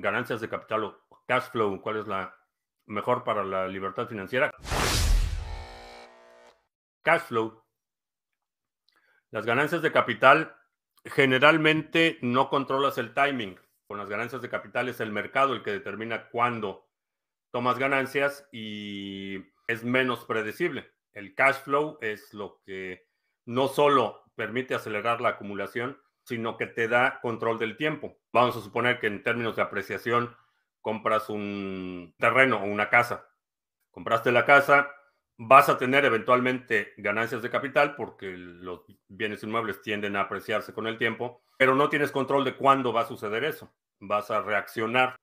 ganancias de capital o cash flow, cuál es la mejor para la libertad financiera. Cash flow. Las ganancias de capital generalmente no controlas el timing. Con las ganancias de capital es el mercado el que determina cuándo tomas ganancias y es menos predecible. El cash flow es lo que no solo permite acelerar la acumulación, sino que te da control del tiempo. Vamos a suponer que en términos de apreciación compras un terreno o una casa. Compraste la casa, vas a tener eventualmente ganancias de capital porque los bienes inmuebles tienden a apreciarse con el tiempo, pero no tienes control de cuándo va a suceder eso. Vas a reaccionar.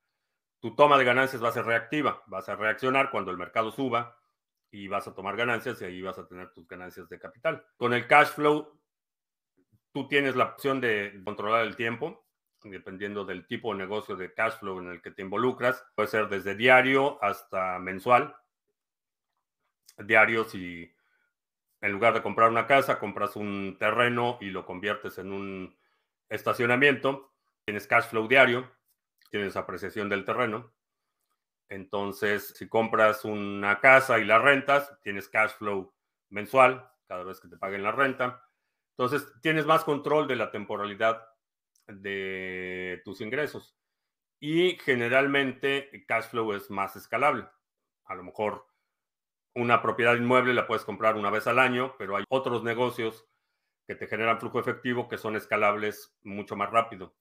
Tu toma de ganancias va a ser reactiva. Vas a reaccionar cuando el mercado suba y vas a tomar ganancias y ahí vas a tener tus ganancias de capital. Con el cash flow tú tienes la opción de controlar el tiempo, dependiendo del tipo de negocio de cash flow en el que te involucras. Puede ser desde diario hasta mensual. Diario si en lugar de comprar una casa, compras un terreno y lo conviertes en un estacionamiento. Tienes cash flow diario, tienes apreciación del terreno. Entonces, si compras una casa y la rentas, tienes cash flow mensual cada vez que te paguen la renta. Entonces, tienes más control de la temporalidad de tus ingresos. Y generalmente, el cash flow es más escalable. A lo mejor una propiedad inmueble la puedes comprar una vez al año, pero hay otros negocios que te generan flujo efectivo que son escalables mucho más rápido.